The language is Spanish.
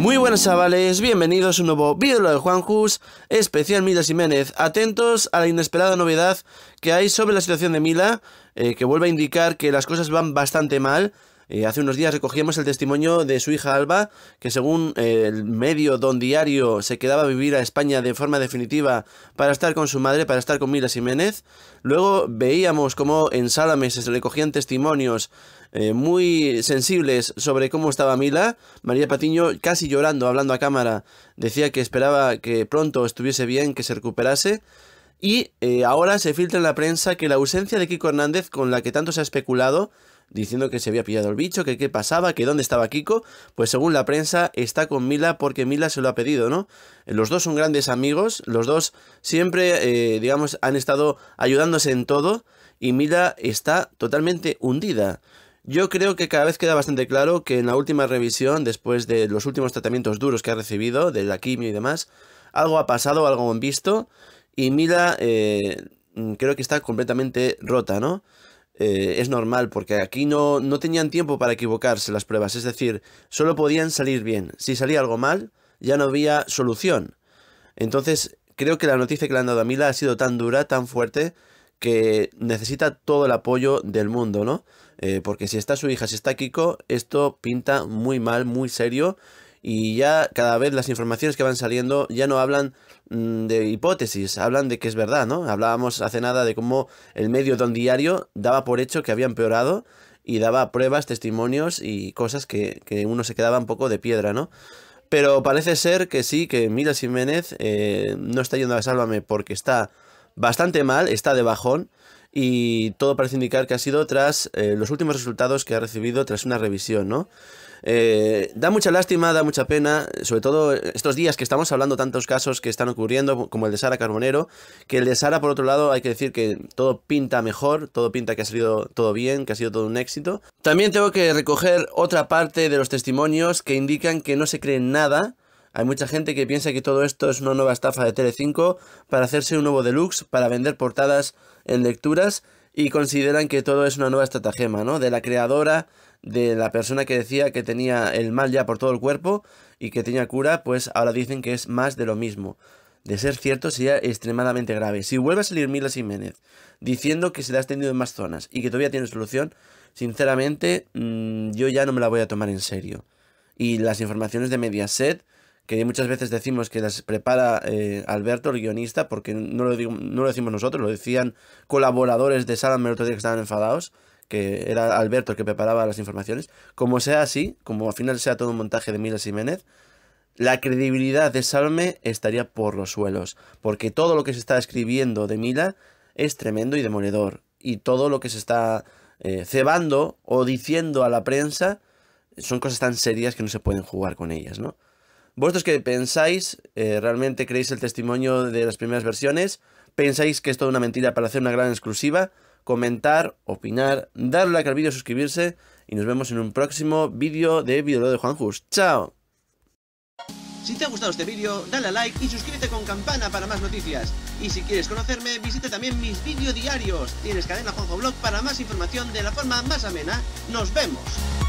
Muy buenas chavales, bienvenidos a un nuevo vídeo de Juan Jus, especial Mila Jiménez. Atentos a la inesperada novedad que hay sobre la situación de Mila, eh, que vuelve a indicar que las cosas van bastante mal. Eh, hace unos días recogíamos el testimonio de su hija Alba, que según eh, el medio Don Diario se quedaba a vivir a España de forma definitiva para estar con su madre, para estar con Mila Jiménez. Luego veíamos cómo en Salames se recogían testimonios eh, muy sensibles sobre cómo estaba Mila. María Patiño, casi llorando, hablando a cámara, decía que esperaba que pronto estuviese bien, que se recuperase. Y eh, ahora se filtra en la prensa que la ausencia de Kiko Hernández, con la que tanto se ha especulado, diciendo que se había pillado el bicho, que qué pasaba, que dónde estaba Kiko, pues según la prensa está con Mila porque Mila se lo ha pedido, ¿no? Los dos son grandes amigos, los dos siempre, eh, digamos, han estado ayudándose en todo y Mila está totalmente hundida. Yo creo que cada vez queda bastante claro que en la última revisión, después de los últimos tratamientos duros que ha recibido, de la quimio y demás, algo ha pasado, algo han visto, y Mila eh, mm, creo que está completamente rota, ¿no? Eh, es normal, porque aquí no, no tenían tiempo para equivocarse las pruebas, es decir, solo podían salir bien. Si salía algo mal, ya no había solución. Entonces, creo que la noticia que le han dado a Mila ha sido tan dura, tan fuerte, que necesita todo el apoyo del mundo, ¿no? Eh, porque si está su hija, si está Kiko, esto pinta muy mal, muy serio. Y ya cada vez las informaciones que van saliendo ya no hablan mm, de hipótesis, hablan de que es verdad, ¿no? Hablábamos hace nada de cómo el medio Don Diario daba por hecho que había empeorado y daba pruebas, testimonios y cosas que, uno se quedaba un poco de piedra, ¿no? Pero parece ser que sí, que Mira Jiménez eh, no está yendo a Sálvame porque está bastante mal, está de bajón y todo parece indicar que ha sido tras eh, los últimos resultados que ha recibido tras una revisión, ¿no? Eh, da mucha lástima, da mucha pena, sobre todo estos días que estamos hablando tantos casos que están ocurriendo, como el de Sara Carbonero, que el de Sara, por otro lado, hay que decir que todo pinta mejor, todo pinta que ha salido todo bien, que ha sido todo un éxito. También tengo que recoger otra parte de los testimonios que indican que no se cree en nada, hay mucha gente que piensa que todo esto es una nueva estafa de Tele5 para hacerse un nuevo deluxe, para vender portadas en lecturas y consideran que todo es una nueva estratagema, ¿no? De la creadora, de la persona que decía que tenía el mal ya por todo el cuerpo y que tenía cura, pues ahora dicen que es más de lo mismo. De ser cierto sería extremadamente grave. Si vuelve a salir Mila Jiménez diciendo que se la ha extendido en más zonas y que todavía tiene solución, sinceramente mm, yo ya no me la voy a tomar en serio. Y las informaciones de Mediaset que muchas veces decimos que las prepara eh, Alberto, el guionista, porque no lo, digo, no lo decimos nosotros, lo decían colaboradores de Salame el otro día que estaban enfadados, que era Alberto el que preparaba las informaciones. Como sea así, como al final sea todo un montaje de Mila Jiménez, la credibilidad de Salme estaría por los suelos, porque todo lo que se está escribiendo de Mila es tremendo y demoledor, y todo lo que se está eh, cebando o diciendo a la prensa son cosas tan serias que no se pueden jugar con ellas, ¿no? ¿Vosotros que pensáis? Eh, ¿Realmente creéis el testimonio de las primeras versiones? ¿Pensáis que es toda una mentira para hacer una gran exclusiva? Comentar, opinar, darle like al vídeo, suscribirse y nos vemos en un próximo vídeo de Video de Juan Juanjus. ¡Chao! Si te ha gustado este vídeo, dale a like y suscríbete con campana para más noticias. Y si quieres conocerme, visita también mis vídeos diarios. Tienes cadena Juanjo Blog para más información de la forma más amena. ¡Nos vemos!